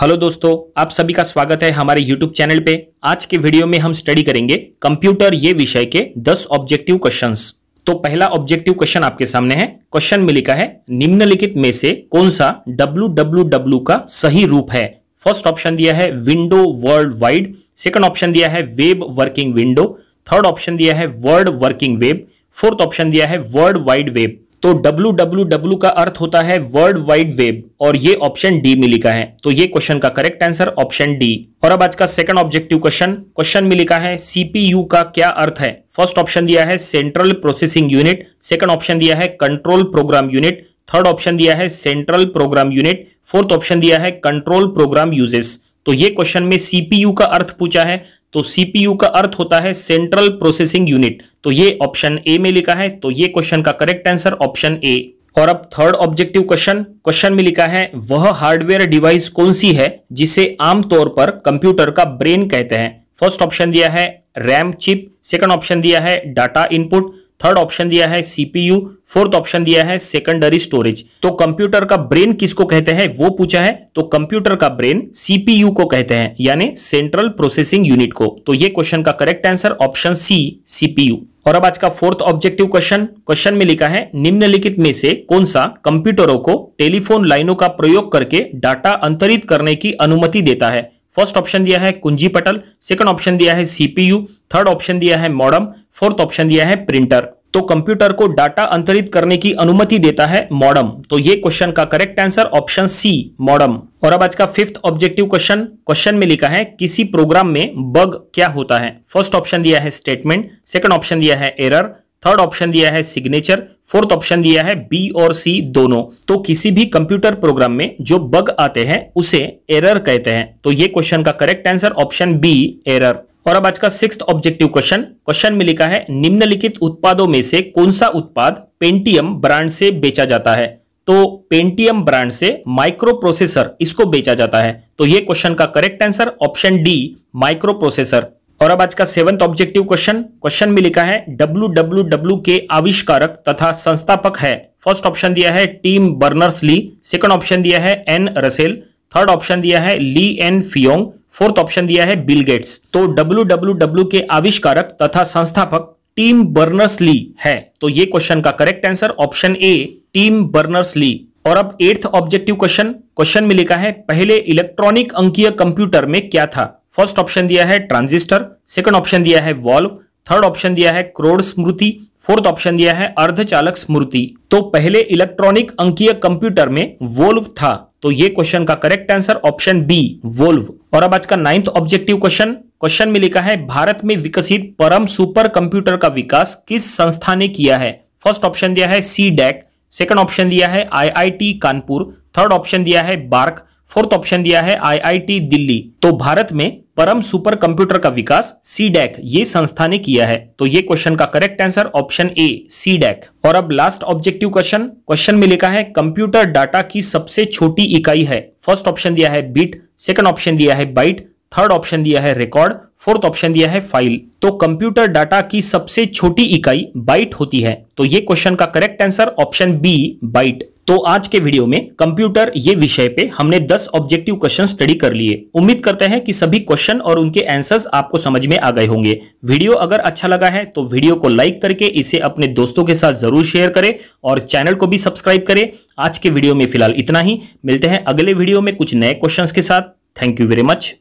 hello दोस्तों आप सभी का स्वागत है हमारे यूट्यूब चैनल पे आज के वीडियो में हम स्टडी करेंगे कंप्यूटर ये विषय के 10 ऑब्जेक्टिव क्वेश्चंस तो पहला ऑब्जेक्टिव क्वेश्चन आपके सामने है क्वेश्चन में लिखा है निम्नलिखित में से कौन सा डब्ल्यू का सही रूप है फर्स्ट ऑप्शन दिया है window world wide second option दिया है web working window third option दिया है world working web fourth option दिया है वर्ल्ड वाइड वेब तो डब्ल्यू का अर्थ होता है वर्ल्ड वाइड वेब और ये ऑप्शन डी में लिखा है तो ये क्वेश्चन का करेक्ट आंसर ऑप्शन डी और अब आज का सेकंड ऑब्जेक्टिव क्वेश्चन क्वेश्चन में लिखा है सीपीयू का क्या अर्थ है फर्स्ट ऑप्शन दिया है central processing unit second option दिया है control program unit third option दिया है central program unit fourth option दिया है कंट्रोल प्रोग्राम यूजेस तो ये क्वेश्चन में सीपीयू का अर्थ पूछा है तो सीपीयू का अर्थ होता है सेंट्रल प्रोसेसिंग यूनिट तो ये ऑप्शन ए में लिखा है तो ये क्वेश्चन का करेक्ट आंसर ऑप्शन ए और अब थर्ड ऑब्जेक्टिव क्वेश्चन क्वेश्चन में लिखा है वह हार्डवेयर डिवाइस कौन सी है जिसे आमतौर पर कंप्यूटर का ब्रेन कहते हैं फर्स्ट ऑप्शन दिया है रैम चिप सेकंड ऑप्शन दिया है डाटा इनपुट थर्ड ऑप्शन दिया है सीपीयू फोर्थ ऑप्शन दिया है सेकेंडरी स्टोरेज तो कंप्यूटर का ब्रेन किसको कहते हैं वो पूछा है तो कंप्यूटर का ब्रेन सीपीयू को कहते हैं यानी सेंट्रल प्रोसेसिंग यूनिट को तो ये क्वेश्चन का correct answer option C CPU और अब आज का फोर्थ ऑब्जेक्टिव क्वेश्चन क्वेश्चन में लिखा है निम्नलिखित में से कौन सा कंप्यूटरों को टेलीफोन लाइनों का प्रयोग करके डाटा अंतरित करने की अनुमति देता है फर्स्ट ऑप्शन दिया है कुंजी पटल सेकंड ऑप्शन दिया है सीपीयू थर्ड ऑप्शन दिया है मॉडम फोर्थ ऑप्शन दिया है प्रिंटर तो कंप्यूटर को डाटा अंतरित करने की अनुमति देता है मॉडम तो ये क्वेश्चन का correct answer option C modem और अब आज का फिफ्थ ऑब्जेक्टिव क्वेश्चन क्वेश्चन में लिखा है किसी प्रोग्राम में बग क्या होता है फर्स्ट ऑप्शन दिया है स्टेटमेंट सेकंड ऑप्शन दिया है एरर थर्ड ऑप्शन दिया है सिग्नेचर फोर्थ ऑप्शन दिया है बी और सी दोनों तो किसी भी कंप्यूटर प्रोग्राम में जो बग आते हैं उसे एरर कहते हैं तो ये क्वेश्चन का correct answer option B error और अब आज का सिक्स ऑब्जेक्टिव क्वेश्चन क्वेश्चन में लिखा है निम्नलिखित उत्पादों में से कौन सा उत्पाद पेंटियम ब्रांड से बेचा जाता है तो पेंटियम ब्रांड से माइक्रो प्रोसेसर इसको बेचा जाता है तो ये क्वेश्चन का correct answer option D microprocessor और अब आज का सेवंथ ऑब्जेक्टिव क्वेश्चन क्वेश्चन में लिखा है डब्ल्यू के आविष्कारक तथा संस्थापक है फर्स्ट ऑप्शन दिया है Tim Berners Lee second option दिया है एन रसेल थर्ड ऑप्शन दिया है ली एन फियोंग फोर्थ ऑप्शन दिया है बिल गेट्स तो डब्ल्यू के आविष्कारक तथा संस्थापक टीम बर्नर्स ली है तो ये क्वेश्चन का correct answer option A Tim Berners Lee और अब एट्थ ऑब्जेक्टिव क्वेश्चन क्वेश्चन में लिखा है पहले इलेक्ट्रॉनिक अंकीय कंप्यूटर में क्या था फर्स्ट ऑप्शन दिया है ट्रांजिस्टर सेकंड ऑप्शन दिया है वॉल्व थर्ड ऑप्शन दिया है क्रोड स्मृति फोर्थ ऑप्शन दिया है अर्धचालक स्मृति तो पहले इलेक्ट्रॉनिक अंकीय कंप्यूटर में वोल्व था तो ये क्वेश्चन का correct answer option B valve और अब आज का नाइन्थ ऑब्जेक्टिव क्वेश्चन क्वेश्चन में लिखा है भारत में विकसित परम सुपर कंप्यूटर का विकास किस संस्था ने किया है फर्स्ट ऑप्शन दिया है सी डेक सेकंड ऑप्शन दिया है आईआईटी कानपुर थर्ड ऑप्शन दिया है बार्क फोर्थ ऑप्शन दिया है आईआईटी दिल्ली तो भारत में परम सुपर कंप्यूटर का विकास सी डेक ये संस्था ने किया है तो ये क्वेश्चन का correct answer option A CDAC और अब लास्ट ऑब्जेक्टिव क्वेश्चन क्वेश्चन में लिखा है कंप्यूटर डाटा की सबसे छोटी इकाई है फर्स्ट ऑप्शन दिया है बीट सेकंड ऑप्शन दिया है बाइट थर्ड ऑप्शन दिया है रिकॉर्ड फोर्थ ऑप्शन दिया है फाइल तो कंप्यूटर डाटा की सबसे छोटी इकाई बाइट होती है तो ये क्वेश्चन का correct answer option B byte तो आज के वीडियो में कंप्यूटर ये विषय पे हमने 10 ऑब्जेक्टिव क्वेश्चन स्टडी कर लिए उम्मीद करते हैं कि सभी क्वेश्चन और उनके आंसर्स आपको समझ में आ गए होंगे वीडियो अगर अच्छा लगा है तो वीडियो को लाइक करके इसे अपने दोस्तों के साथ जरूर शेयर करें और चैनल को भी सब्सक्राइब करें आज के वीडियो में फिलहाल इतना ही मिलते हैं अगले वीडियो में कुछ नए क्वेश्चन के साथ थैंक यू वेरी मच